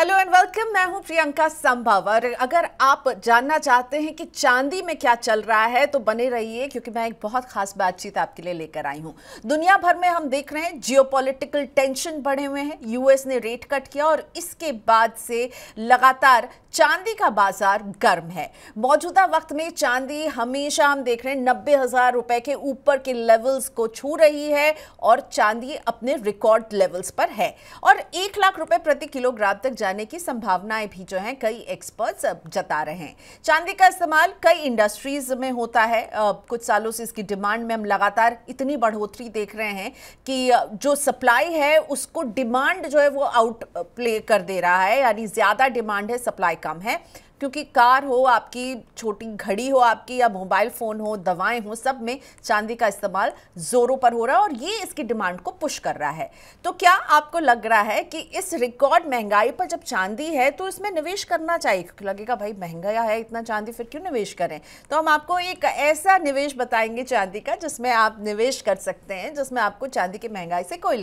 Hello and welcome मैं हूं प्रियंका संभव और अगर आप जानना चाहते हैं कि चांदी में क्या चल रहा है तो बने रहिए क्योंकि मैं एक बहुत खास बातचीत आपके लिए लेकर आई हूं दुनिया भर में हम देख रहे हैं जियोपॉलिटिकल टेंशन बढ़े हुए हैं यूएस ने रेट कट किया और इसके बाद से लगातार चांदी का बाजार गर्म है मौजूदा वक्त में चांदी हमेशा हम देख रहे हैं नब्बे हज़ार रुपए के ऊपर के लेवल्स को छू रही है और चांदी अपने रिकॉर्ड लेवल्स पर है और एक लाख रुपए प्रति किलोग्राम तक जाने की संभावनाएं भी जो हैं कई एक्सपर्ट्स जता रहे हैं चांदी का इस्तेमाल कई इंडस्ट्रीज में होता है कुछ सालों से इसकी डिमांड में हम लगातार इतनी बढ़ोतरी देख रहे हैं कि जो सप्लाई है उसको डिमांड जो है वो आउट प्ले कर दे रहा है यानी ज़्यादा डिमांड है सप्लाई कम है क्योंकि कार हो आपकी छोटी घड़ी हो आपकी या मोबाइल फ़ोन हो दवाएं हो सब में चांदी का इस्तेमाल ज़ोरों पर हो रहा है और ये इसकी डिमांड को पुश कर रहा है तो क्या आपको लग रहा है कि इस रिकॉर्ड महंगाई पर जब चांदी है तो इसमें निवेश करना चाहिए क्योंकि लगेगा भाई महंगाया है इतना चांदी फिर क्यों निवेश करें तो हम आपको एक ऐसा निवेश बताएंगे चांदी का जिसमें आप निवेश कर सकते हैं जिसमें आपको चांदी की महंगाई से कोई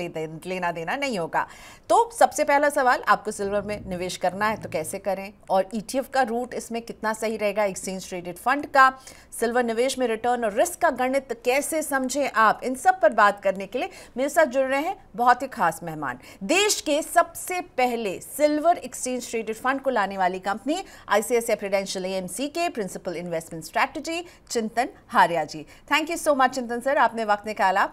लेना देना नहीं होगा तो सबसे पहला सवाल आपको सिल्वर में निवेश करना है तो कैसे करें और ई e का रूट इसमें कितना सही रहेगा एक्सचेंज ट्रेडेड फंड का सिल्वर निवेश में रिटर्न और रिस्क का गणित कैसे समझें आप इन सब पर बात करने के लिए मेरे साथ जुड़ रहे हैं बहुत ही खास मेहमान देश के सबसे पहले सिल्वर एक्सचेंज ट्रेडेड फंड को लाने वाली कंपनी आईसीआईसीआई प्रोडेंशियल एएमसी के principal investment strategy Chintan Haria ji thank you so much Chintan sir आपने वक्त निकाला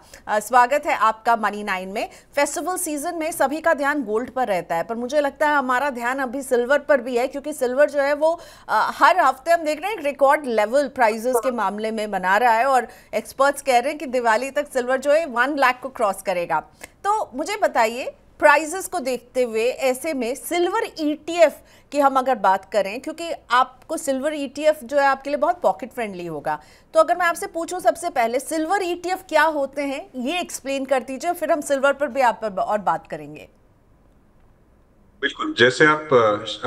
स्वागत है आपका मनी नाइन में फेस्टिवल सीजन में सभी का ध्यान गोल्ड पर रहता है पर मुझे लगता है हमारा ध्यान अभी सिल्वर पर भी है क्योंकि सिल्वर जो है वो वो आ, हर हफ्ते हम देख रहे हैं रिकॉर्ड लेवल प्राइजेस के मामले में बना रहा है और एक्सपर्ट्स कह रहे हैं कि दिवाली तक सिल्वर जो है वन लाख को क्रॉस करेगा तो मुझे बताइए प्राइजेस को देखते हुए ऐसे में सिल्वर ईटीएफ e की हम अगर बात करें क्योंकि आपको सिल्वर ईटीएफ e जो है आपके लिए बहुत पॉकेट फ्रेंडली होगा तो अगर मैं आपसे पूछूं सबसे पहले सिल्वर ईटीएफ e क्या होते हैं ये एक्सप्लेन कर दीजिए फिर हम सिल्वर पर भी आप पर और बात करेंगे बिल्कुल जैसे आप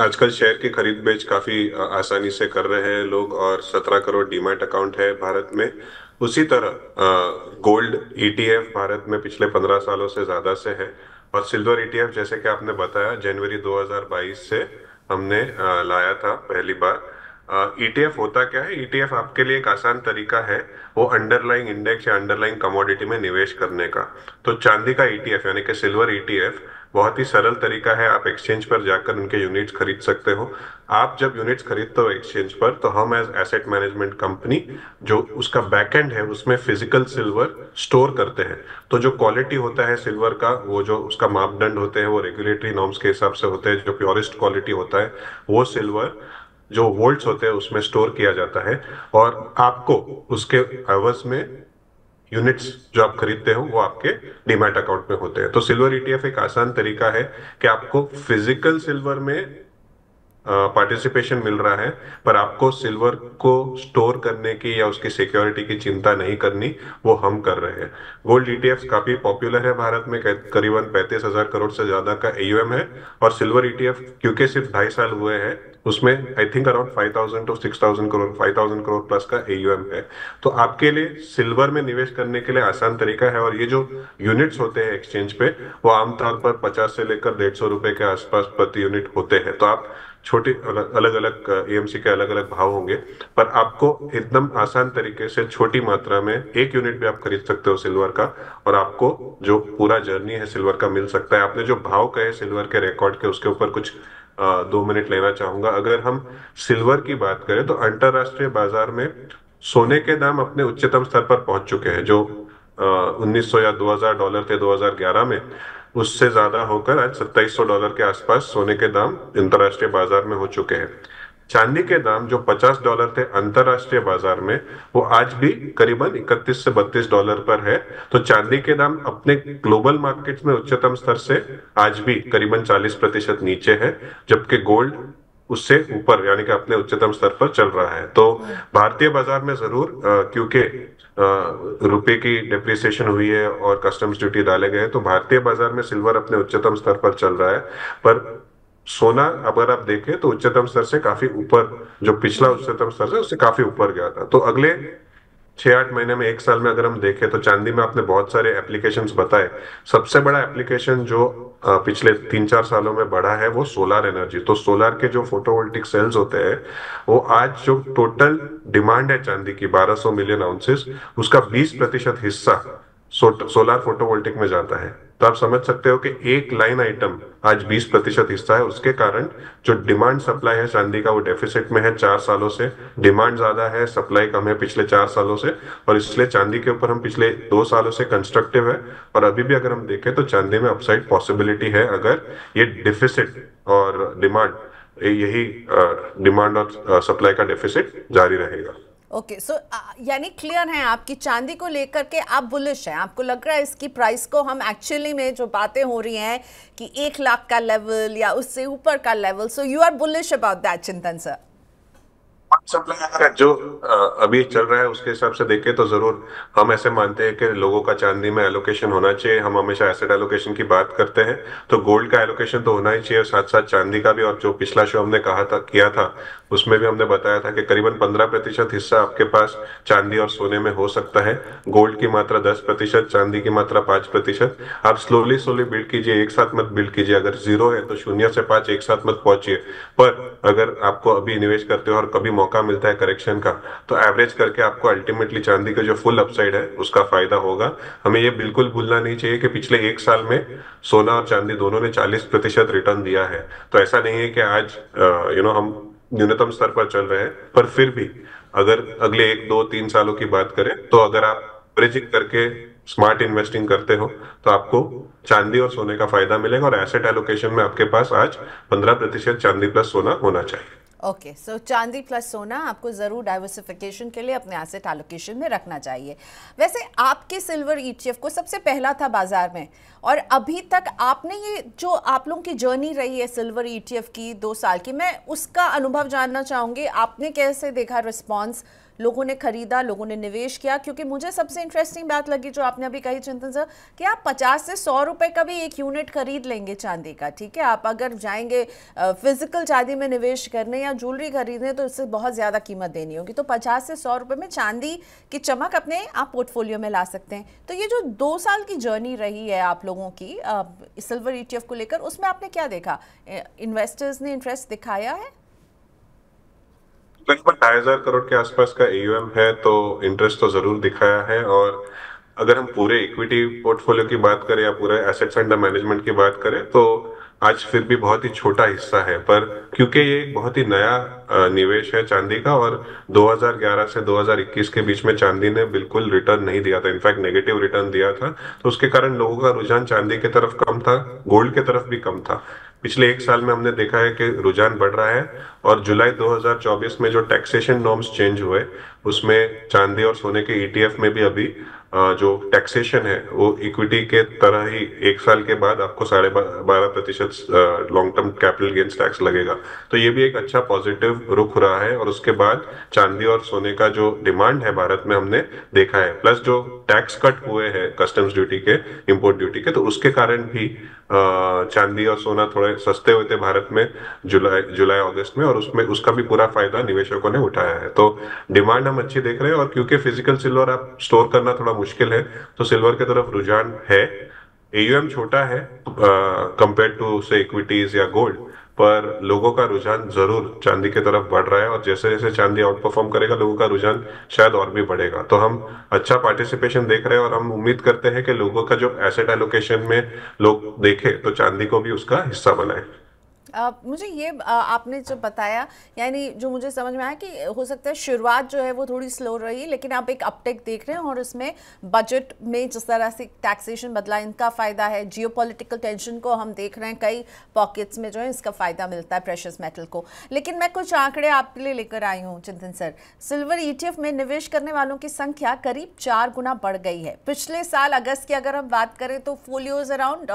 आजकल शेयर की खरीद बेच काफी आसानी से कर रहे हैं लोग और सत्रह करोड़ डीमैट अकाउंट है भारत में उसी तरह गोल्ड ईटीएफ e भारत में पिछले पंद्रह सालों से ज्यादा से है और सिल्वर ईटीएफ e जैसे कि आपने बताया जनवरी 2022 से हमने लाया था पहली बार ईटीएफ e होता क्या है ईटीएफ आपके लिए एक आसान तरीका है वो अंडरलाइंग इंडेक्स या अंडरलाइंग कमोडिटी में निवेश करने का तो चांदी का ईटीएफ यानी कि सिल्वर ईटीएफ बहुत ही सरल तरीका है आप एक्सचेंज पर जाकर उनके यूनिट्स खरीद सकते हो आप जब यूनिट्स खरीदते हो एक्सचेंज पर तो हम एज एसेट मैनेजमेंट कंपनी जो उसका बैकएंड है उसमें फिजिकल सिल्वर स्टोर करते हैं तो जो क्वालिटी होता है सिल्वर का वो जो उसका मापदंड होते हैं वो रेगुलेटरी नॉर्म्स के हिसाब से होते हैं जो प्योरेस्ट क्वालिटी होता है वो सिल्वर जो वोल्ट होते हैं उसमें स्टोर किया जाता है और आपको उसके अवज में यूनिट्स जो आप खरीदते हो वो आपके डीमेट अकाउंट में होते हैं तो सिल्वर ईटीएफ e एक आसान तरीका है कि आपको फिजिकल सिल्वर में पार्टिसिपेशन मिल रहा है पर आपको सिल्वर को स्टोर करने की या उसकी सिक्योरिटी की चिंता नहीं करनी वो हम कर रहे हैं गोल्ड ईटीएफ e काफी पॉपुलर है भारत में करीबन पैंतीस हजार करोड़ से ज्यादा का एयूएम है और सिल्वर ईटीएफ e क्योंकि सिर्फ ढाई साल हुए हैं उसमें I think around five thousand to six thousand crore five thousand crore plus का एयूएम है तो आपके लिए सिल्वर में निवेश करने के लिए आसान तरीका है और ये जो यूनिट्स होते हैं एक्सचेंज पे वो आमतौर पर पचास से लेकर डेढ़ सौ रुपए के आसपास प्रति यूनिट होते हैं तो आप छोटे अलग अलग एएमसी के अलग अलग भाव होंगे पर आपको एकदम आसान तरीके से छोटी मात्रा में एक यूनिट भी आप खरीद सकते हो सिल्वर का और आपको जो पूरा जर्नी है सिल्वर का मिल सकता है आपने जो भाव कहे सिल्वर के रिकॉर्ड के उसके ऊपर कुछ दो मिनट लेना चाहूंगा अगर हम सिल्वर की बात करें तो अंतरराष्ट्रीय बाजार में सोने के दाम अपने उच्चतम स्तर पर पहुंच चुके हैं जो उन्नीस या 2000 डॉलर थे 2011 में उससे ज्यादा होकर आज 2700 डॉलर के आसपास सोने के दाम अंतरराष्ट्रीय बाजार में हो चुके हैं चांदी के दाम जो 50 डॉलर थे अंतरराष्ट्रीय बाजार में वो आज भी करीबन 31 से 32 डॉलर पर है तो चांदी के दाम अपने ग्लोबल मार्केट में उच्चतम स्तर से आज भी करीबन 40 प्रतिशत नीचे है जबकि गोल्ड उससे ऊपर यानी कि अपने उच्चतम स्तर पर चल रहा है तो भारतीय बाजार में जरूर क्योंकि रुपए की डिप्रिसिएशन हुई है और कस्टम्स ड्यूटी डाले गए तो भारतीय बाजार में सिल्वर अपने उच्चतम स्तर पर चल रहा है पर सोना अगर आप देखें तो उच्चतम स्तर से काफी ऊपर जो पिछला उच्चतम स्तर है उससे काफी ऊपर गया था तो अगले छह आठ महीने में एक साल में अगर हम देखें तो चांदी में आपने बहुत सारे एप्लीकेशन बताए सबसे बड़ा एप्लीकेशन जो पिछले तीन चार सालों में बढ़ा है वो सोलर एनर्जी तो सोलर के जो फोटोवोल्टिक सेल्स होते हैं वो आज जो टोटल डिमांड है चांदी की 1200 मिलियन आउंसेस उसका 20 प्रतिशत हिस्सा सोलर फोटोवोल्टिक में जाता है तो आप समझ सकते हो कि एक लाइन आइटम आज 20 प्रतिशत हिस्सा है उसके कारण जो डिमांड सप्लाई है चांदी का वो डेफिसिट में है चार सालों से डिमांड ज्यादा है सप्लाई कम है पिछले चार सालों से और इसलिए चांदी के ऊपर हम पिछले दो सालों से कंस्ट्रक्टिव है और अभी भी अगर हम देखें तो चांदी में अपसाइड पॉसिबिलिटी है अगर ये डिफिसिट और डिमांड यही डिमांड और सप्लाई का डेफिसिट जारी रहेगा ओके सो uh, यानी क्लियर है आपकी चांदी को लेकर के आप बुलिश हैं आपको लग रहा है इसकी प्राइस को हम एक्चुअली में जो बातें हो रही हैं कि एक लाख का लेवल या उससे ऊपर का level so you are bullish about that Chintan sir जो अभी चल रहा है उसके हिसाब से देखें तो जरूर हम ऐसे मानते हैं कि लोगों का चांदी में एलोकेशन होना चाहिए हम हमेशा एसेट एलोकेशन की बात करते हैं तो गोल्ड का एलोकेशन तो होना ही चाहिए साथ साथ चांदी का भी और जो पिछला शो हमने कहा था किया था उसमें भी हमने बताया था कि करीबन 15 प्रतिशत हिस्सा आपके पास चांदी और सोने में हो सकता है गोल्ड की मात्रा 10 प्रतिशत चांदी की मात्रा 5 प्रतिशत आप स्लोली स्लोली बिल्ड कीजिए एक साथ मत बिल्ड कीजिए अगर जीरो है तो शून्य से पांच एक साथ मत पहुंचिए पर अगर आपको अभी इन्वेस्ट करते हो और कभी मौका मिलता है करेक्शन का तो एवरेज करके आपको अल्टीमेटली चांदी का जो फुल अपसाइड है उसका फायदा होगा हमें ये बिल्कुल भूलना नहीं चाहिए कि पिछले एक साल में सोना और चांदी दोनों ने चालीस प्रतिशत रिटर्न दिया है तो ऐसा नहीं है कि आज यू नो हम हम्म। न्यूनतम स्तर पर चल रहे हैं पर फिर भी अगर अगले एक दो तीन सालों की बात करें तो अगर आप ब्रिजिंग करके स्मार्ट इन्वेस्टिंग करते हो तो आपको चांदी और सोने का फायदा मिलेगा और एसेट एलोकेशन में आपके पास आज पंद्रह प्रतिशत चांदी प्लस सोना होना चाहिए ओके सो चांदी प्लस सोना आपको ज़रूर डाइवर्सिफिकेशन के लिए अपने एसेट एलोकेशन में रखना चाहिए वैसे आपके सिल्वर ई e को सबसे पहला था बाज़ार में और अभी तक आपने ये जो आप लोगों की जर्नी रही है सिल्वर ई e की दो साल की मैं उसका अनुभव जानना चाहूँगी आपने कैसे देखा रिस्पॉन्स लोगों ने खरीदा लोगों ने निवेश किया क्योंकि मुझे सबसे इंटरेस्टिंग बात लगी जो आपने अभी कही चिंतन सर कि आप पचास से सौ रुपये का भी एक यूनिट खरीद लेंगे चांदी का ठीक है आप अगर जाएंगे फिजिकल चांदी में निवेश करने या ज्वेलरी खरीदने तो इससे बहुत ज़्यादा कीमत देनी होगी तो पचास से सौ रुपये में चांदी की चमक अपने आप पोर्टफोलियो में ला सकते हैं तो ये जो दो साल की जर्नी रही है आप लोगों की सिल्वर ई e को लेकर उसमें आपने क्या देखा इन्वेस्टर्स ने इंटरेस्ट दिखाया है लगभग ढाई हजार करोड़ के आसपास का एयूएम है तो इंटरेस्ट तो जरूर दिखाया है और अगर हम पूरे इक्विटी पोर्टफोलियो की बात करें या पूरे एसेट्स अंडर मैनेजमेंट की बात करें तो आज फिर भी बहुत ही छोटा हिस्सा है पर क्योंकि ये एक बहुत ही नया निवेश है चांदी का और 2011 से 2021 के बीच में चांदी ने बिल्कुल रिटर्न नहीं दिया था इनफैक्ट नेगेटिव रिटर्न दिया था तो उसके कारण लोगों का रुझान चांदी की तरफ कम था गोल्ड की तरफ भी कम था पिछले एक साल में हमने देखा है कि रुझान बढ़ रहा है और जुलाई 2024 में जो टैक्सेशन नॉर्म्स चेंज हुए उसमें चांदी और सोने के ईटीएफ e में भी अभी जो टैक्सेशन है वो इक्विटी के तरह ही एक साल के बाद आपको साढ़े बारह प्रतिशत long term capital gains tax लगेगा तो ये भी एक अच्छा पॉजिटिव रुख रहा है और उसके बाद चांदी और सोने का जो डिमांड है भारत में हमने देखा है प्लस जो टैक्स कट हुए हैं कस्टम्स ड्यूटी के इम्पोर्ट ड्यूटी के तो उसके कारण भी चांदी और सोना थोड़े सस्ते हुए थे भारत में जुलाई जुलाई अगस्त में और उसमें उसका भी पूरा फायदा निवेशकों ने उठाया है तो डिमांड हम अच्छी देख रहे हैं और क्योंकि फिजिकल सिल्वर आप स्टोर करना थोड़ा मुश्किल है तो सिल्वर की तरफ रुझान है एयूएम छोटा है कंपेयर टू से इक्विटीज या गोल्ड पर लोगों का रुझान जरूर चांदी की तरफ बढ़ रहा है और जैसे जैसे चांदी आउट परफॉर्म करेगा लोगों का रुझान शायद और भी बढ़ेगा तो हम अच्छा पार्टिसिपेशन देख रहे हैं और हम उम्मीद करते हैं कि लोगों का जो एसेट एलोकेशन में लोग देखें तो चांदी को भी उसका हिस्सा बनाए मुझे ये आपने जो बताया यानी जो मुझे समझ में आया कि हो सकता है शुरुआत जो है वो थोड़ी स्लो रही लेकिन आप एक अपटेक देख रहे हैं और उसमें बजट में जिस तरह से टैक्सेशन बदला इनका फ़ायदा है जियो टेंशन को हम देख रहे हैं कई पॉकेट्स में जो है इसका फ़ायदा मिलता है प्रेशस मेटल को लेकिन मैं कुछ आंकड़े आपके लिए लेकर आई हूँ चिंतन सर सिल्वर ई e में निवेश करने वालों की संख्या करीब चार गुना बढ़ गई है पिछले साल अगस्त की अगर हम बात करें तो फोलियोज अराउंड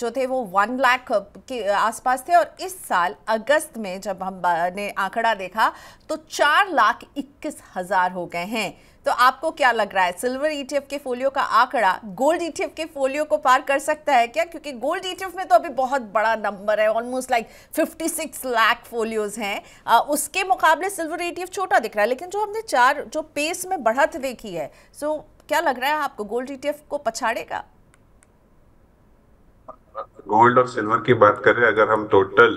जो थे वो वन लाख के आसपास थे और इस साल अगस्त में जब हम ने आंकड़ा देखा तो चार लाख इक्कीस हजार हो गए हैं तो आपको क्या लग रहा है सिल्वर ईटीएफ e के फोलियो का आंकड़ा गोल्ड ईटीएफ e के फोलियो को पार कर सकता है क्या क्योंकि गोल्ड ईटीएफ e में तो अभी बहुत बड़ा नंबर है ऑलमोस्ट लाइक 56 लाख फोलियोज हैं आ, उसके मुकाबले सिल्वर ईटीएफ छोटा दिख रहा है लेकिन जो हमने चार जो पेस में बढ़त देखी है सो क्या लग रहा है आपको गोल्ड ईटीएफ को पछाड़ेगा गोल्ड और सिल्वर की बात करें अगर हम टोटल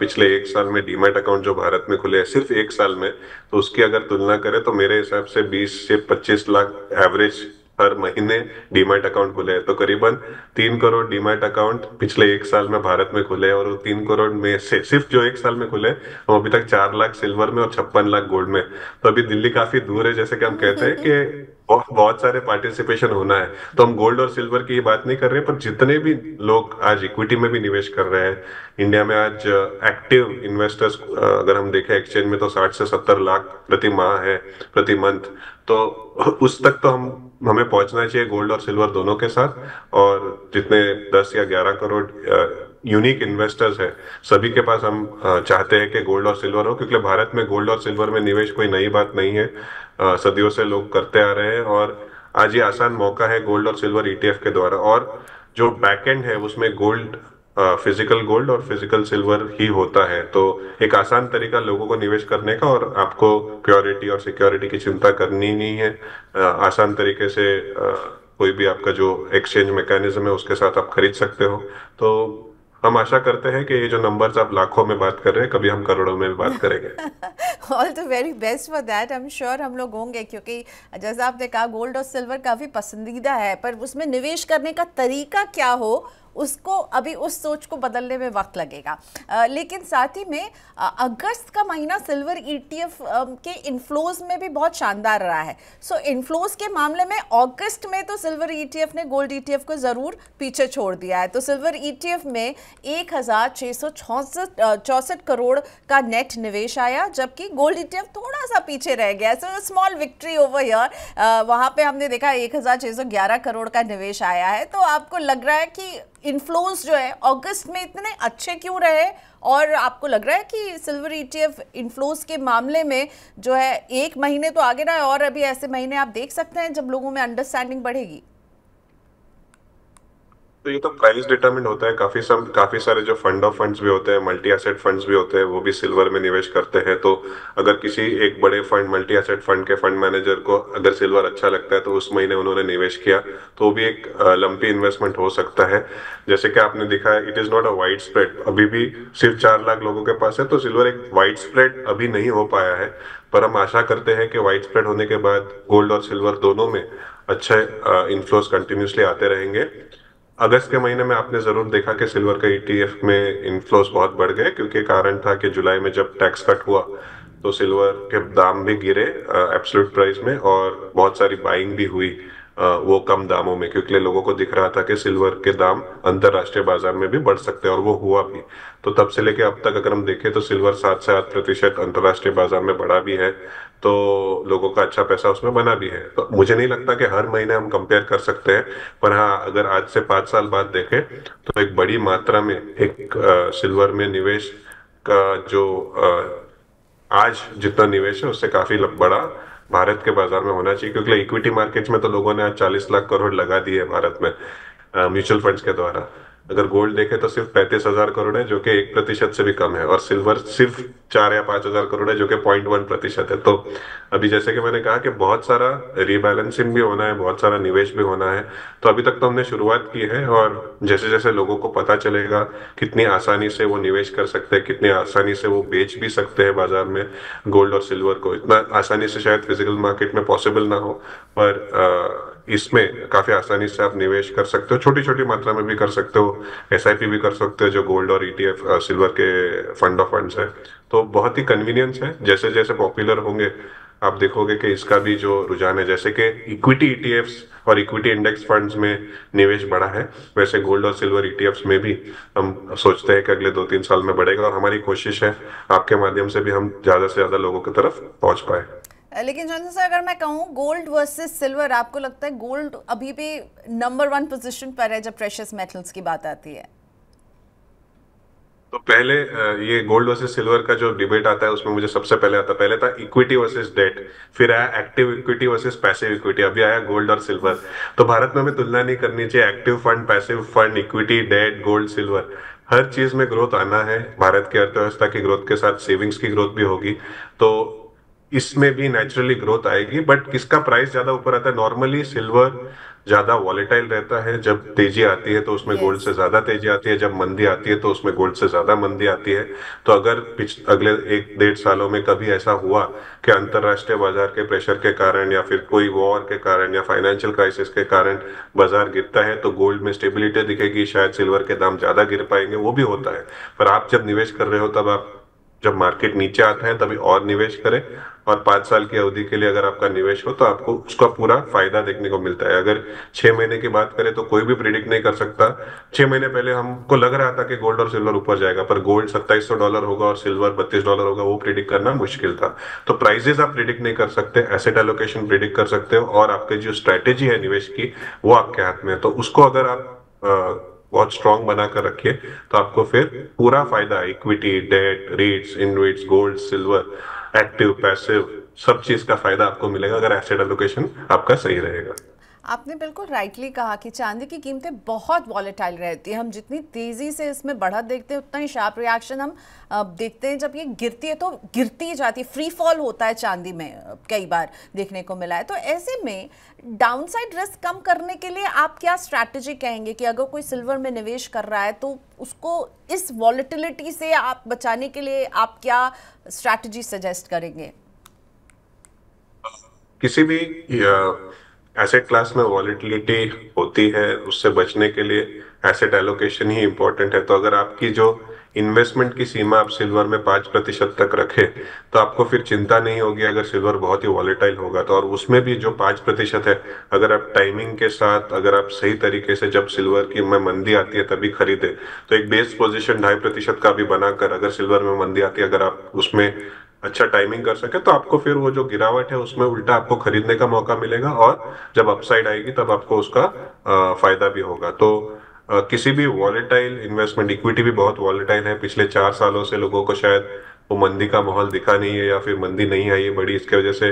पिछले एक साल में डीमेट अकाउंट जो भारत में खुले हैं सिर्फ एक साल में तो उसकी अगर तुलना करें तो मेरे हिसाब से 20 से 25 लाख एवरेज हर महीने डीमेट अकाउंट खुले हैं तो करीबन तीन करोड़ डीमेट अकाउंट पिछले एक साल में भारत में खुले हैं और वो तीन करोड़ में से सिर्फ जो एक साल में खुले वो अभी तक चार लाख सिल्वर में और छप्पन लाख गोल्ड में तो अभी दिल्ली काफी दूर है जैसे कि हम कहते हैं कि बहुत सारे पार्टिसिपेशन होना है तो हम गोल्ड और सिल्वर की बात नहीं कर रहे पर जितने भी लोग आज इक्विटी में भी निवेश कर रहे हैं इंडिया में आज एक्टिव uh, इन्वेस्टर्स uh, अगर हम देखें एक्सचेंज में तो 60 से 70 लाख प्रति माह है प्रति मंथ तो उस तक तो हम हमें पहुंचना चाहिए गोल्ड और सिल्वर दोनों के साथ और जितने 10 या 11 करोड़ uh, यूनिक इन्वेस्टर्स है सभी के पास हम चाहते हैं कि गोल्ड और सिल्वर हो क्योंकि भारत में गोल्ड और सिल्वर में निवेश कोई नई बात नहीं है सदियों से लोग करते आ रहे हैं और आज ये आसान मौका है गोल्ड और सिल्वर ईटीएफ e के द्वारा और जो बैकएंड है उसमें गोल्ड फिजिकल गोल्ड और फिजिकल सिल्वर ही होता है तो एक आसान तरीका लोगों को निवेश करने का और आपको प्योरिटी और सिक्योरिटी की चिंता करनी नहीं है आसान तरीके से कोई भी आपका जो एक्सचेंज मैकेनिज्म है उसके साथ आप खरीद सकते हो तो हम आशा करते हैं कि ये जो नंबर्स आप लाखों में बात कर रहे हैं कभी हम करोड़ों में भी बात करेंगे all the very best for that I am sure हम लोग होंगे क्योंकि जैसा आपने कहा गोल्ड और सिल्वर काफ़ी पसंदीदा है पर उसमें निवेश करने का तरीका क्या हो उसको अभी उस सोच को बदलने में वक्त लगेगा आ, लेकिन साथ ही में अगस्त का महीना सिल्वर ईटीएफ e के इन्फ्लोज में भी बहुत शानदार रहा है सो so, इन्फ्लोज के मामले में अगस्त में तो सिल्वर ईटीएफ e ने गोल्ड ईटीएफ e को ज़रूर पीछे छोड़ दिया है तो सिल्वर ईटीएफ में एक करोड़ का नेट निवेश आया जबकि गोल्ड ई थोड़ा सा पीछे रह गया so small victory over year वहाँ पर हमने देखा एक करोड़ का निवेश आया है तो आपको लग रहा है कि इन्फ्लोज जो है अगस्त में इतने अच्छे क्यों रहे और आपको लग रहा है कि सिल्वर ईटीएफ इन्फ्लोज के मामले में जो है एक महीने तो आगे रहा है और अभी ऐसे महीने आप देख सकते हैं जब लोगों में अंडरस्टैंडिंग बढ़ेगी तो ये तो प्राइस डिटरमिन होता है काफी सब काफी सारे जो फंड ऑफ फंड्स भी होते हैं मल्टी एसेट फंड्स भी होते हैं वो भी सिल्वर में निवेश करते हैं तो अगर किसी एक बड़े फंड मल्टी एसेट फंड के फंड मैनेजर को अगर सिल्वर अच्छा लगता है तो उस महीने उन्होंने निवेश किया तो वो भी एक लंपी इन्वेस्टमेंट हो सकता है जैसे कि आपने दिखा है it is not a wide spread अभी भी सिर्फ चार लाख लोगों के पास है तो सिल्वर एक वाइड स्प्रेड अभी नहीं हो पाया है पर हम आशा करते हैं कि वाइड स्प्रेड होने के बाद गोल्ड और सिल्वर दोनों में अच्छे इन्फ्लोस कंटिन्यूसली आते रहेंगे अगस्त के महीने में आपने जरूर देखा कि सिल्वर का ईटीएफ e में इनफ्लोस बहुत बढ़ गए क्योंकि कारण था कि जुलाई में जब टैक्स कट हुआ तो सिल्वर के दाम भी गिरे एब्सोल्यूट प्राइस में और बहुत सारी बाइंग भी हुई वो कम दामों में क्योंकि लोगों को दिख रहा था कि सिल्वर के दाम अंतर्राष्ट्रीय बाजार में भी बढ़ सकते हैं और वो हुआ भी तो तब से लेके अब तक अगर हम देखें तो सिल्वर सात से आठ प्रतिशत अंतर्राष्ट्रीय बाजार में बढ़ा भी है तो लोगों का अच्छा पैसा उसमें बना भी है तो मुझे नहीं लगता कि हर महीने हम कंपेयर कर सकते हैं पर हाँ अगर आज से पाँच साल बाद देखें तो एक बड़ी मात्रा में एक सिल्वर में निवेश का जो आज जितना निवेश है उससे काफी बड़ा भारत के बाजार में होना चाहिए क्योंकि इक्विटी मार्केट्स में तो लोगों ने आज चालीस लाख करोड़ लगा दिए भारत में म्यूचुअल फंड्स के द्वारा अगर गोल्ड देखें तो सिर्फ पैंतीस हजार करोड़ है जो कि एक प्रतिशत से भी कम है और सिल्वर सिर्फ चार या पांच हजार करोड़ है जो कि पॉइंट वन प्रतिशत है तो अभी जैसे कि मैंने कहा कि बहुत सारा रिबैलेंसिंग भी होना है बहुत सारा निवेश भी होना है तो अभी तक तो हमने शुरुआत की है और जैसे जैसे लोगों को पता चलेगा कितनी आसानी से वो निवेश कर सकते हैं कितनी आसानी से वो बेच भी सकते हैं बाजार में गोल्ड और सिल्वर को इतना आसानी से शायद फिजिकल मार्केट में पॉसिबल ना हो पर इसमें काफी आसानी से आप निवेश कर सकते हो छोटी छोटी मात्रा में भी कर सकते हो एस भी कर सकते हो जो गोल्ड और ईटीएफ e सिल्वर के फंड ऑफ फंड्स है तो बहुत ही कन्वीनियंस है जैसे जैसे पॉपुलर होंगे आप देखोगे कि इसका भी जो रुझान है जैसे कि इक्विटी ईटीएफ e और इक्विटी इंडेक्स फंड्स में निवेश बढ़ा है वैसे गोल्ड और सिल्वर ईटीएफ e में भी हम सोचते हैं कि अगले दो तीन साल में बढ़ेगा और हमारी कोशिश है आपके माध्यम से भी हम ज्यादा से ज्यादा लोगों की तरफ पहुंच पाए लेकिन जॉनसन सर अगर मैं कहूँ गोल्ड वर्सेस सिल्वर आपको लगता है गोल्ड अभी भी नंबर वन पोजीशन पर है जब प्रेशियस मेटल्स की बात आती है तो पहले ये गोल्ड वर्सेस सिल्वर का जो डिबेट आता है उसमें मुझे सबसे पहले आता पहले था इक्विटी वर्सेस डेट फिर आया active equity versus passive equity अभी आया गोल्ड और सिल्वर तो भारत में हमें तुलना नहीं करनी चाहिए active fund passive fund equity debt gold silver हर चीज में ग्रोथ आना है भारत की अर्थव्यवस्था की ग्रोथ के साथ सेविंग्स की ग्रोथ भी होगी तो इसमें भी नेचुरली ग्रोथ आएगी बट किसका प्राइस ज्यादा ऊपर आता है नॉर्मली सिल्वर ज्यादा वॉलेटाइल रहता है जब तेजी आती है तो उसमें गोल्ड से ज्यादा तेजी आती है जब मंदी आती है तो उसमें गोल्ड से ज्यादा मंदी आती है तो अगर पिछ अगले एक डेढ़ सालों में कभी ऐसा हुआ कि अंतर्राष्ट्रीय बाजार के प्रेशर के कारण या फिर कोई वॉर के कारण या फाइनेंशियल क्राइसिस के कारण बाजार गिरता है तो गोल्ड में स्टेबिलिटी दिखेगी शायद सिल्वर के दाम ज्यादा गिर पाएंगे वो भी होता है पर आप जब निवेश कर रहे हो तब आप जब मार्केट नीचे आता है तभी और निवेश करें और पांच साल की अवधि के लिए अगर आपका निवेश हो तो आपको उसका पूरा फायदा देखने को मिलता है अगर छह महीने की बात करें तो कोई भी प्रिडिक्ट नहीं कर सकता छह महीने पहले हमको लग रहा था कि गोल्ड और सिल्वर ऊपर जाएगा पर गोल्ड सत्ताईस डॉलर होगा और सिल्वर बत्तीस डॉलर होगा वो प्रिडिक्ट करना मुश्किल था तो प्राइजेस आप प्रिडिक्ट नहीं कर सकते एसेट एलोकेशन प्रिडिक्ट कर सकते हो और आपकी जो स्ट्रैटेजी है निवेश की वो आपके हाथ में है तो उसको अगर आप बहुत स्ट्रांग बनाकर रखिए तो आपको फिर पूरा फायदा equity debt REITs InvITs gold silver active passive सब चीज का फायदा आपको मिलेगा अगर एसेट एलोकेशन आपका सही रहेगा आपने बिल्कुल राइटली कहा कि चांदी की कीमतें बहुत वॉलेटाइल रहती है हम जितनी तेज़ी से इसमें बढ़त देखते हैं उतना ही शार्प रिएक्शन हम देखते हैं जब ये गिरती है तो गिरती जाती है फ्री फॉल होता है चांदी में कई बार देखने को मिला है तो ऐसे में डाउनसाइड रिस्क कम करने के लिए आप क्या स्ट्रैटेजी कहेंगे कि अगर कोई सिल्वर में निवेश कर रहा है तो उसको इस वॉलेटिलिटी से आप बचाने के लिए आप क्या स्ट्रैटेजी सजेस्ट करेंगे किसी भी एसेट क्लास में वॉलिटिलिटी होती है उससे बचने के लिए एसेट एलोकेशन ही इम्पोर्टेंट है तो अगर आपकी जो इन्वेस्टमेंट की सीमा आप सिल्वर में पाँच प्रतिशत तक रखें तो आपको फिर चिंता नहीं होगी अगर सिल्वर बहुत ही वॉलेटाइल होगा तो और उसमें भी जो पाँच प्रतिशत है अगर आप टाइमिंग के साथ अगर आप सही तरीके से जब सिल्वर की में मंदी आती है तभी खरीदे तो एक बेस पोजिशन ढाई प्रतिशत का भी बनाकर अगर सिल्वर में मंदी आती है अगर आप उसमें अच्छा टाइमिंग कर सके तो आपको फिर वो जो गिरावट है उसमें उल्टा आपको खरीदने का मौका मिलेगा और जब अपसाइड आएगी तब आपको उसका फायदा भी होगा तो किसी भी वॉलेटाइल इन्वेस्टमेंट इक्विटी भी बहुत वॉलेटाइल है पिछले चार सालों से लोगों को शायद वो मंदी का माहौल दिखा नहीं है या फिर मंदी नहीं आई है बड़ी इसके वजह से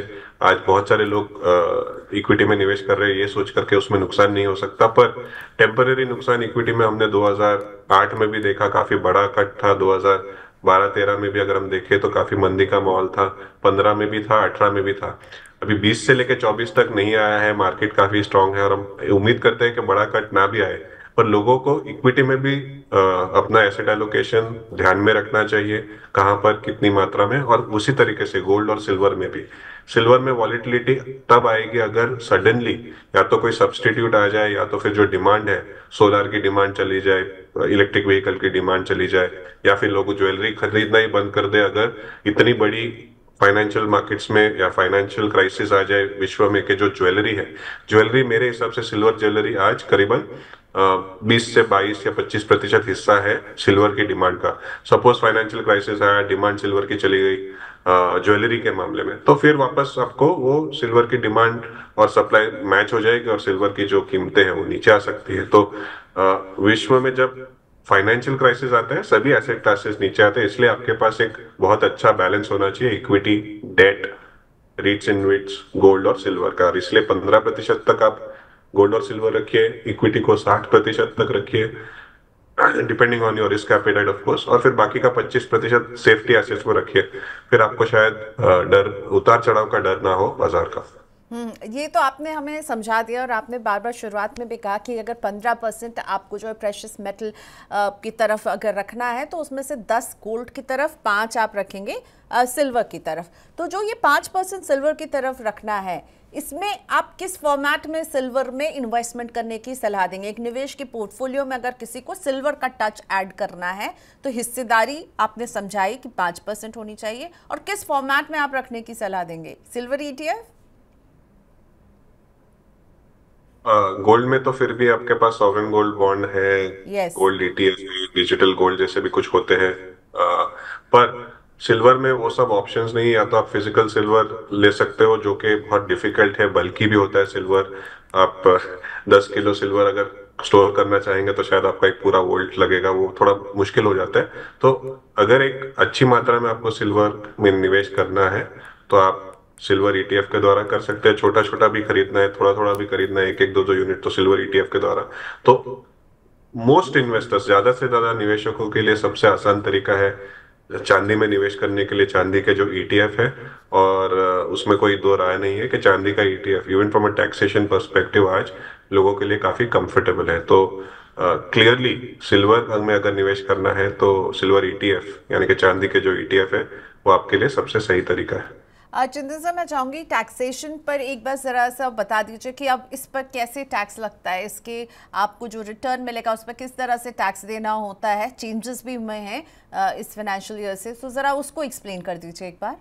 आज बहुत सारे लोग इक्विटी में निवेश कर रहे हैं ये सोच करके उसमें नुकसान नहीं हो सकता पर टेम्पररी नुकसान इक्विटी में हमने 2008 में भी देखा काफी बड़ा कट था 2000 बारह तेरह में भी अगर हम देखें तो काफी मंदी का माहौल था पंद्रह में भी था अठारह में भी था अभी बीस से लेकर चौबीस तक नहीं आया है मार्केट काफी स्ट्रांग है और हम उम्मीद करते हैं कि बड़ा कट ना भी आए पर लोगों को इक्विटी में भी आ, अपना एसेट एलोकेशन ध्यान में रखना चाहिए कहाँ पर कितनी मात्रा में और उसी तरीके से गोल्ड और सिल्वर में भी सिल्वर में वॉलिटिलिटी तब आएगी अगर सडनली या तो कोई सब्सटीट्यूट आ जाए या तो फिर जो डिमांड है सोलर की डिमांड चली जाए इलेक्ट्रिक व्हीकल की डिमांड चली जाए या फिर लोग ज्वेलरी खरीदना ही बंद कर दे अगर इतनी बड़ी फाइनेंशियल मार्केट्स में या फाइनेंशियल क्राइसिस आ जाए विश्व में के जो ज्वेलरी है ज्वेलरी मेरे हिसाब से सिल्वर ज्वेलरी आज करीबन बीस से बाईस या पच्चीस प्रतिशत हिस्सा है सिल्वर की डिमांड का सपोज फाइनेंशियल क्राइसिस आया डिमांड सिल्वर की चली गई ज्वेलरी के मामले में तो फिर वापस आपको वो सिल्वर की डिमांड और सप्लाई मैच हो जाएगी और सिल्वर की जो कीमतें हैं वो नीचे आ सकती है तो विश्व में जब फाइनेंशियल क्राइसिस आते हैं सभी एसेट क्लासेस नीचे आते हैं इसलिए आपके पास एक बहुत अच्छा बैलेंस होना चाहिए equity debt REITs InvITs gold और सिल्वर का और इसलिए पंद्रह प्रतिशत तक आप गोल्ड और सिल्वर रखिए इक्विटी को साठ प्रतिशत तक रखिए depending on your risk appetite of course और फिर बाकी का 25 प्रतिशत सेफ्टी एसेट्स को रखिए फिर आपको शायद डर उतार चढ़ाव का डर ना हो बाजार का हम्म, ये तो आपने हमें समझा दिया और आपने बार बार शुरुआत में भी कहा कि अगर 15 परसेंट आपको जो है प्रेशस मेटल की तरफ अगर रखना है तो उसमें से 10 गोल्ड की तरफ पाँच आप रखेंगे सिल्वर की तरफ तो जो ये पाँच परसेंट सिल्वर की तरफ रखना है इसमें आप किस फॉर्मेट में सिल्वर में इन्वेस्टमेंट करने की सलाह देंगे एक निवेश के पोर्टफोलियो में अगर किसी को सिल्वर का टच ऐड करना है तो हिस्सेदारी आपने समझाई कि पांच परसेंट होनी चाहिए और किस फॉर्मेट में आप रखने की सलाह देंगे सिल्वर ईटीएफ गोल्ड में तो फिर भी आपके पास सॉवरन गोल्ड बॉन्ड है गोल्ड ईटीएफ डिजिटल गोल्ड जैसे भी कुछ होते हैं पर सिल्वर में वो सब ऑप्शंस नहीं या तो आप फिजिकल सिल्वर ले सकते हो जो कि बहुत डिफिकल्ट है बल्कि भी होता है सिल्वर आप दस किलो सिल्वर अगर स्टोर करना चाहेंगे तो शायद आपका एक पूरा वोल्ट लगेगा वो थोड़ा मुश्किल हो जाता है तो अगर एक अच्छी मात्रा में आपको सिल्वर में निवेश करना है तो आप सिल्वर ईटीएफ e के द्वारा कर सकते हैं छोटा छोटा भी खरीदना है थोड़ा थोड़ा भी खरीदना है एक एक दो दो यूनिट तो सिल्वर ईटीएफ e के द्वारा तो मोस्ट इन्वेस्टर्स ज्यादा से ज्यादा निवेशकों के लिए सबसे आसान तरीका है चांदी में निवेश करने के लिए चांदी के जो ईटीएफ e है और उसमें कोई दो राय नहीं है कि चांदी का ETF even from a taxation perspective आज लोगों के लिए काफी कंफर्टेबल है तो क्लियरली uh, सिल्वर में अगर निवेश करना है तो सिल्वर ईटीएफ e यानी कि चांदी के जो ईटीएफ e है वो आपके लिए सबसे सही तरीका है चिंतन सर मैं चाहूँगी टैक्सेशन पर एक बार ज़रा सा बता दीजिए कि अब इस पर कैसे टैक्स लगता है इसके आपको जो रिटर्न मिलेगा उस पर किस तरह से टैक्स देना होता है चेंजेस भी हुए हैं इस फाइनेंशियल ईयर से तो ज़रा उसको एक्सप्लेन कर दीजिए एक बार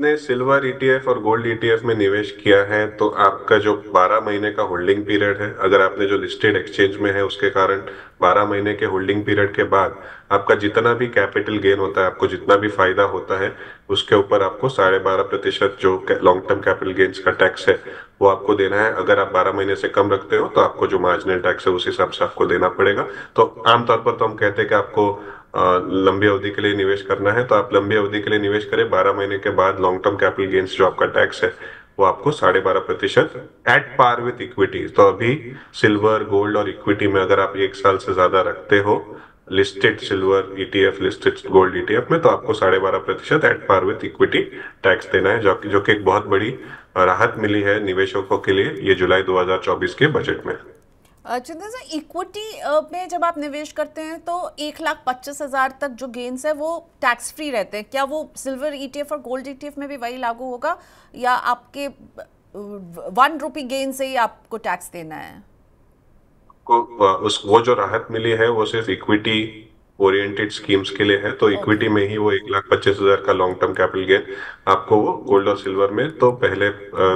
आपने सिल्वर ईटीएफ e और गोल्ड ईटीएफ e में निवेश किया है तो आपका जो 12 महीने का होल्डिंग पीरियड है अगर आपने जो लिस्टेड एक्सचेंज में है उसके कारण 12 महीने के होल्डिंग पीरियड के बाद आपका जितना भी कैपिटल गेन होता है आपको जितना भी फायदा होता है उसके ऊपर आपको साढ़े बारह प्रतिशत जो लॉन्ग टर्म कैपिटल गेन्स का टैक्स है वो आपको देना है अगर आप 12 महीने से कम रखते हो तो आपको जो मार्जिनल टैक्स है उस हिसाब से आपको देना पड़ेगा तो आमतौर पर तो हम कहते हैं कि आपको लंबी अवधि के लिए निवेश करना है तो आप लंबी अवधि के लिए निवेश करें बारह महीने के बाद लॉन्ग टर्म कैपिटल गेन्स जो आपका टैक्स है वो आपको साढ़े बारह प्रतिशत एट पार विथ इक्विटी तो अभी सिल्वर गोल्ड और इक्विटी में अगर आप एक साल से ज्यादा रखते हो listed silver ETF listed gold ETF में तो आपको साढ़े बारह प्रतिशत at par with equity tax देना है जो कि जो कि एक बहुत बड़ी राहत मिली है निवेशकों के लिए ये जुलाई 2024 के बजट में चंदन सर इक्विटी में जब आप निवेश करते हैं तो एक लाख पच्चीस हज़ार तक जो गेंस है वो टैक्स फ्री रहते हैं क्या वो सिल्वर ईटीएफ e और गोल्ड ईटीएफ e में भी वही लागू होगा या आपके वन रुपी गेन से ही आपको टैक्स देना है को उस वो जो राहत मिली है वो सिर्फ इक्विटी ओरिएंटेड स्कीम्स के लिए है तो इक्विटी में ही वो एक लाख पच्चीस हजार का लॉन्ग टर्म कैपिटल गेन आपको वो गोल्ड और सिल्वर में तो पहले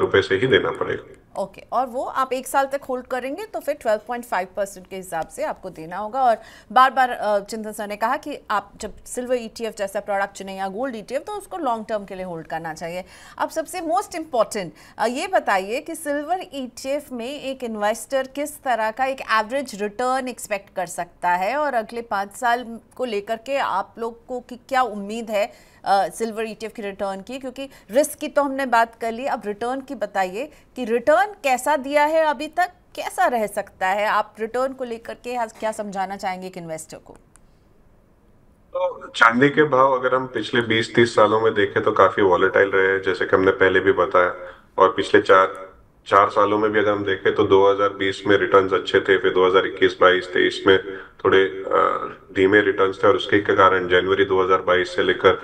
रुपए से ही देना पड़ेगा ओके okay, और वो आप एक साल तक होल्ड करेंगे तो फिर 12.5 परसेंट के हिसाब से आपको देना होगा और बार बार चिंतन सर ने कहा कि आप जब सिल्वर ईटीएफ e जैसा प्रोडक्ट चुने या गोल्ड ईटीएफ e तो उसको लॉन्ग टर्म के लिए होल्ड करना चाहिए अब सबसे मोस्ट इम्पॉर्टेंट ये बताइए कि सिल्वर ईटीएफ e में एक इन्वेस्टर किस तरह का एक एवरेज रिटर्न एक्सपेक्ट कर सकता है और अगले पाँच साल को लेकर के आप लोग को क्या उम्मीद है सिल्वर ई के रिटर्न की क्योंकि रिस्क की तो हमने बात कर ली अब रिटर्न की बताइए कि रिटर्न कैसा दिया है अभी तक कैसा रह सकता है आप रिटर्न को लेकर के क्या समझाना चाहेंगे एक इन्वेस्टर को तो चांदी के भाव अगर हम पिछले 20-30 सालों में देखें तो काफी वॉलेटाइल रहे हैं जैसे कि हमने पहले भी बताया और पिछले चार चार सालों में भी अगर हम देखें तो 2020 में रिटर्न्स अच्छे थे फिर 2021 22 23 में थोड़े धीमे रिटर्न थे और उसके कारण जनवरी 2022 से लेकर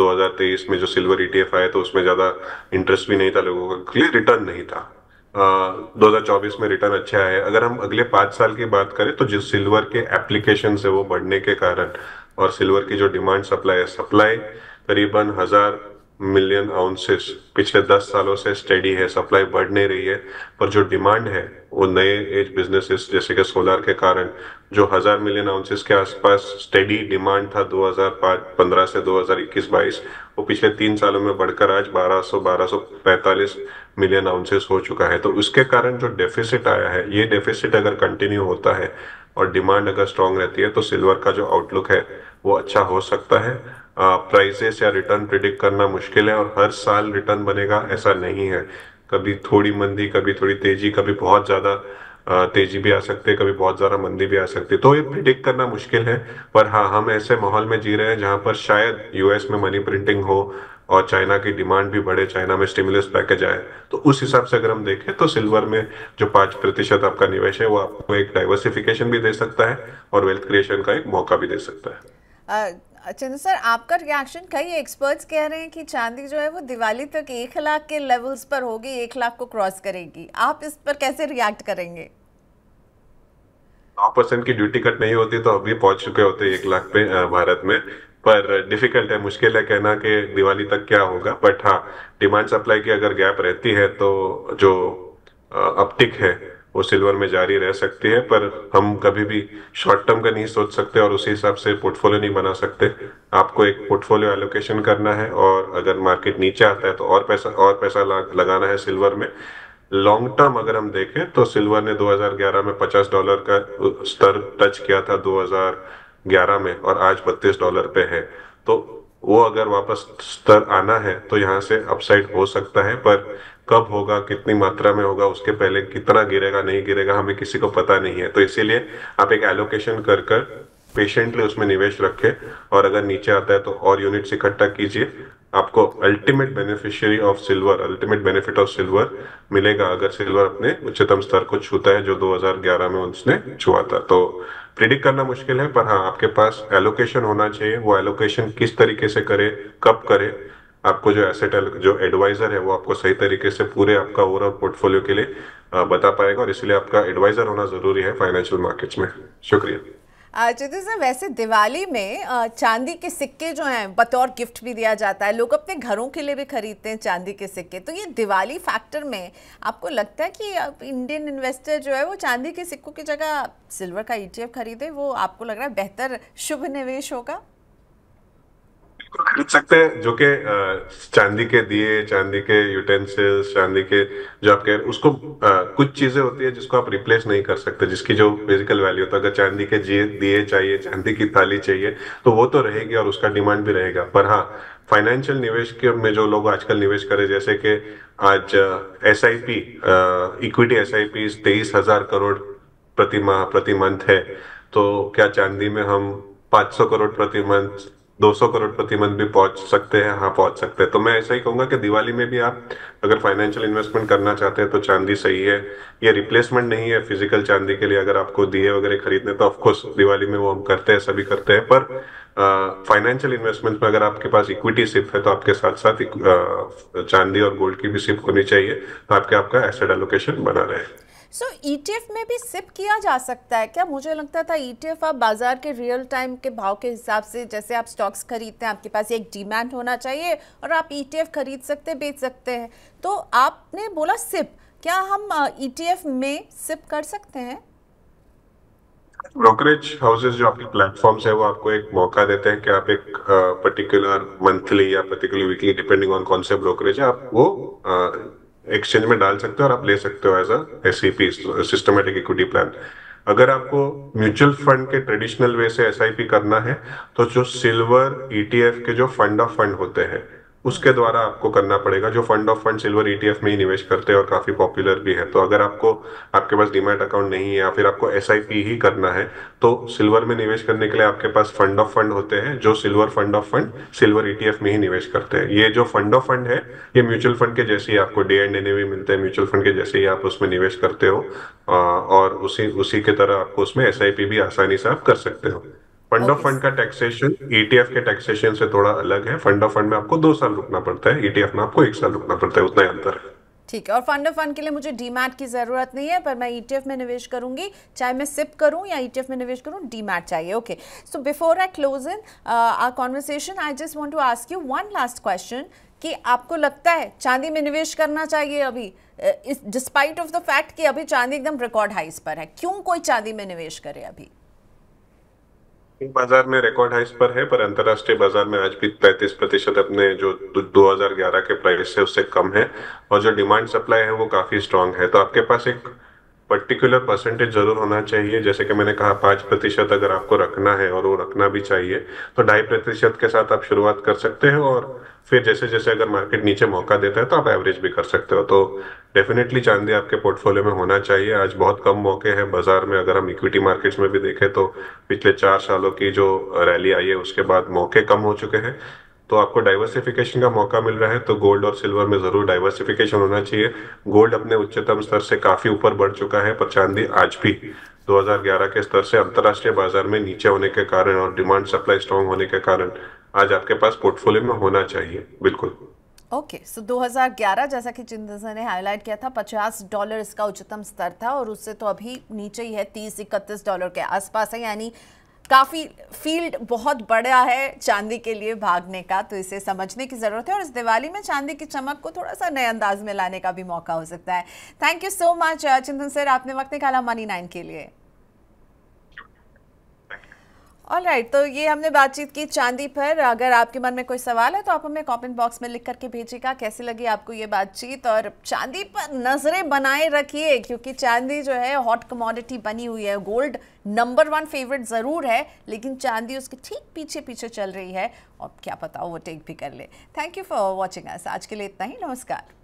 2023 में जो सिल्वर ईटीएफ आया तो उसमें ज्यादा इंटरेस्ट भी नहीं था लोगों का क्लियर रिटर्न नहीं था Uh, में रिटर्न अच्छा है अगर हम अगले पांच साल की बात करें तो जिस सिल्वर के एप्लीकेशन है वो बढ़ने के कारण और सिल्वर की जो डिमांड सप्लाई है सप्लाई करीबन हजार मिलियन आउंसेस पिछले दस सालों से स्टेडी है सप्लाई बढ़ नहीं रही है पर जो डिमांड है वो नए एज बिजनेसेस जैसे कि सोलर के कारण जो हजार मिलियन आउंसेस के आसपास स्टेडी डिमांड था 2015 से 2021-22 वो पिछले तीन सालों में बढ़कर आज 1200-1245 मिलियन आउंसेस हो चुका है तो उसके कारण जो डेफिसिट आया है ये डेफिसिट अगर कंटिन्यू होता है और डिमांड अगर स्ट्रांग रहती है तो सिल्वर का जो आउटलुक है वो अच्छा हो सकता है प्राइसेस या रिटर्न प्रिडिक्ट करना मुश्किल है और हर साल रिटर्न बनेगा ऐसा नहीं है कभी थोड़ी मंदी कभी थोड़ी तेजी कभी बहुत ज़्यादा तेजी भी आ सकती है कभी बहुत ज़्यादा मंदी भी आ सकती है तो ये प्रिडिक्ट करना मुश्किल है पर हाँ हम ऐसे माहौल में जी रहे हैं जहां पर शायद यूएस में मनी प्रिंटिंग हो और चाइना की डिमांड भी बढ़े चाइना में स्टिमुलस पैकेज आए तो उस हिसाब से अगर हम देखें तो सिल्वर में जो पांच प्रतिशत आपका निवेश है वो आपको एक डाइवर्सिफिकेशन भी दे सकता है और वेल्थ क्रिएशन का एक मौका भी दे सकता है चंद्र सर आपका रिएक्शन कई एक्सपर्ट्स कह रहे हैं कि चांदी जो है वो दिवाली तक एक लाख के लेवल्स पर होगी एक लाख को क्रॉस करेगी आप इस पर कैसे रिएक्ट करेंगे नौ परसेंट की ड्यूटी कट नहीं होती तो अभी पहुंच चुके होते एक लाख पे भारत में पर डिफिकल्ट है मुश्किल है कहना कि दिवाली तक क्या होगा बट हाँ डिमांड सप्लाई की अगर गैप रहती है तो जो अपटिक है वो सिल्वर में जारी रह सकती है पर हम कभी भी शॉर्ट टर्म का नहीं सोच सकते और उसी हिसाब से पोर्टफोलियो नहीं बना सकते आपको एक पोर्टफोलियो एलोकेशन करना है और अगर मार्केट नीचे आता है तो और पैसा और पैसा लगाना है सिल्वर में लॉन्ग टर्म अगर हम देखें तो सिल्वर ने 2011 में 50 डॉलर का स्तर टच किया था 2011 में और आज 32 डॉलर पे है तो वो अगर वापस स्तर आना है तो यहाँ से अपसाइड हो सकता है पर कब होगा कितनी मात्रा में होगा उसके पहले कितना गिरेगा नहीं गिरेगा हमें किसी को पता नहीं है तो इसीलिए आप एक एलोकेशन कर कर पेशेंटली उसमें निवेश रखें और अगर नीचे आता है तो और यूनिट्स इकट्ठा कीजिए आपको ultimate beneficiary of silver ultimate benefit of silver मिलेगा अगर सिल्वर अपने उच्चतम स्तर को छूता है जो 2011 में उसने छुआ था तो प्रिडिक्ट करना मुश्किल है पर हाँ आपके पास एलोकेशन होना चाहिए वो एलोकेशन किस तरीके से करे कब करे आपको जो एसेट जो एडवाइजर है वो आपको सही तरीके से पूरे आपका ओवरऑल पोर्टफोलियो के लिए बता पाएगा और इसलिए आपका एडवाइजर होना जरूरी है फाइनेंशियल मार्केट्स में शुक्रिया चित्र सर वैसे दिवाली में चांदी के सिक्के जो हैं बतौर गिफ्ट भी दिया जाता है लोग अपने घरों के लिए भी खरीदते हैं चांदी के सिक्के तो ये दिवाली फैक्टर में आपको लगता है कि अब इंडियन इन्वेस्टर जो है वो चांदी के सिक्कों की जगह सिल्वर का ईटीएफ e खरीदे वो आपको लग रहा है बेहतर शुभ निवेश होगा को खरीद सकते हैं जो कि चांदी के दिए चांदी के यूटेंसिल्स चांदी के जो आपके उसको कुछ चीजें होती है जिसको आप रिप्लेस नहीं कर सकते जिसकी जो फिजिकल वैल्यू होता है तो अगर चांदी के दिए चाहिए चांदी की थाली चाहिए तो वो तो रहेगी और उसका डिमांड भी रहेगा पर हाँ फाइनेंशियल निवेश के में जो लोग आजकल निवेश करे जैसे कि आज S I P equity S I P तेईस हजार करोड़ प्रति माह प्रति मंथ है तो क्या चांदी में हम 500 करोड़ प्रति मंथ 200 करोड़पति मंथ भी पहुंच सकते हैं हाँ पहुंच सकते हैं तो मैं ऐसा ही कहूंगा कि दिवाली में भी आप अगर फाइनेंशियल इन्वेस्टमेंट करना चाहते हैं तो चांदी सही है ये रिप्लेसमेंट नहीं है फिजिकल चांदी के लिए अगर आपको दिए वगैरह खरीदने तो ऑफकोर्स दिवाली में वो हम करते हैं सभी करते हैं पर फाइनेंशियल इन्वेस्टमेंट में अगर आपके पास इक्विटी सिप है तो आपके साथ साथ चांदी और गोल्ड की भी सिप होनी चाहिए तो आपके आपका एसेट एलोकेशन बना रहे सो ई e में भी सिप किया जा सकता है क्या मुझे लगता था ई e आप बाज़ार के रियल टाइम के भाव के हिसाब से जैसे आप स्टॉक्स खरीदते हैं आपके पास एक डिमांड होना चाहिए और आप ई e खरीद सकते बेच सकते हैं तो आपने बोला सिप क्या हम ई में सिप कर सकते हैं ब्रोकरेज हाउसेज जो आपके प्लेटफॉर्म्स है वो आपको एक मौका देते हैं कि आप एक पर्टिकुलर मंथली या पर्टिकुलर वीकली डिपेंडिंग ऑन कौन से ब्रोकरेज है आप वो आ, एक्सचेंज में डाल सकते हो और आप ले सकते हो as a S systematic equity plan अगर आपको म्यूचुअल फंड के ट्रेडिशनल वे से एस करना है तो जो सिल्वर एफ e के जो फंड ऑफ फंड होते हैं उसके द्वारा आपको करना पड़ेगा जो fund of fund silver ETF में ही निवेश करते हैं और काफी पॉपुलर भी है तो अगर आपको आपके पास डीमेट अकाउंट नहीं है या फिर आपको एस ही करना है तो सिल्वर में निवेश करने के लिए आपके पास फंड ऑफ फंड होते हैं जो silver fund of fund silver ETF में ही निवेश करते हैं ये जो फंड ऑफ फंड है ये म्यूचुअल फंड के जैसे ही आपको डे एंड एन मिलते हैं म्यूचुअल फंड के जैसे ही आप उसमें निवेश करते हो और उसी उसी के तरह आपको उसमें एस भी आसानी से आप कर सकते हो फंड ऑफ फंड का टैक्सेशन ईटीएफ e के टैक्सेशन से थोड़ा अलग है फंड ऑफ फंड में आपको दो साल रुकना पड़ता है ईटीएफ e में आपको एक साल रुकना पड़ता है उतना ही अंतर है ठीक है और फंड ऑफ फंड के लिए मुझे डीमैट की जरूरत नहीं है पर मैं ईटीएफ e में निवेश करूंगी चाहे मैं सिप करूं या ईटीएफ में निवेश करूं डीमैट चाहिए okay so before I close in our conversation I just want to ask you one last question कि आपको लगता है चांदी में निवेश करना चाहिए अभी डिस्पाइट ऑफ द फैक्ट कि अभी चांदी एकदम रिकॉर्ड हाइस पर है क्यों कोई चांदी में निवेश करे अभी बाजार में रिकॉर्ड हाइस पर है पर अंतरराष्ट्रीय बाजार में आज भी 35 प्रतिशत अपने जो 2011 के प्राइस है उससे कम है और जो डिमांड सप्लाई है वो काफी स्ट्रांग है तो आपके पास एक पर्टिकुलर परसेंटेज जरूर होना चाहिए जैसे कि मैंने कहा पाँच प्रतिशत अगर आपको रखना है और वो रखना भी चाहिए तो ढाई प्रतिशत के साथ आप शुरुआत कर सकते हो और फिर जैसे जैसे अगर मार्केट नीचे मौका देता है तो आप एवरेज भी कर सकते हो तो डेफिनेटली चांदी आपके पोर्टफोलियो में होना चाहिए आज बहुत कम मौके हैं बाजार में अगर हम इक्विटी मार्केट्स में भी देखें तो पिछले चार सालों की जो रैली आई है उसके बाद मौके कम हो चुके हैं तो आपको डाइवर्सिफिकेशन का मौका मिल रहा है तो गोल्ड और सिल्वर में जरूर डाइवर्सिफिकेशन होना चाहिए गोल्ड अपने उच्चतम स्तर से काफी ऊपर बढ़ चुका है पर चांदी आज भी 2011 के स्तर से अंतर्राष्ट्रीय बाजार में नीचे होने के कारण और डिमांड सप्लाई स्ट्रांग होने के कारण आज आपके पास पोर्टफोलियो में होना चाहिए बिल्कुल ओके सो 2011 जैसा कि चिंता ने हाईलाइट किया था 50 डॉलर इसका उच्चतम स्तर था और उससे तो अभी नीचे ही है 30 इकतीस डॉलर के आसपास है यानी काफ़ी फील्ड बहुत बड़ा है चांदी के लिए भागने का तो इसे समझने की ज़रूरत है और इस दिवाली में चांदी की चमक को थोड़ा सा नए अंदाज में लाने का भी मौका हो सकता है thank you so much Chintan sir आपने वक्त निकाला मनी नाइन के लिए ऑल राइट right, तो ये हमने बातचीत की चांदी पर अगर आपके मन में कोई सवाल है तो आप हमें कमेंट बॉक्स में लिख करके भेजिएगा कैसी लगी आपको ये बातचीत और चांदी पर नज़रें बनाए रखिए क्योंकि चांदी जो है हॉट कमोडिटी बनी हुई है गोल्ड नंबर वन फेवरेट ज़रूर है लेकिन चांदी उसके ठीक पीछे पीछे चल रही है और क्या पता ओवरटेक भी कर ले thank you for watching us आज के लिए इतना ही नमस्कार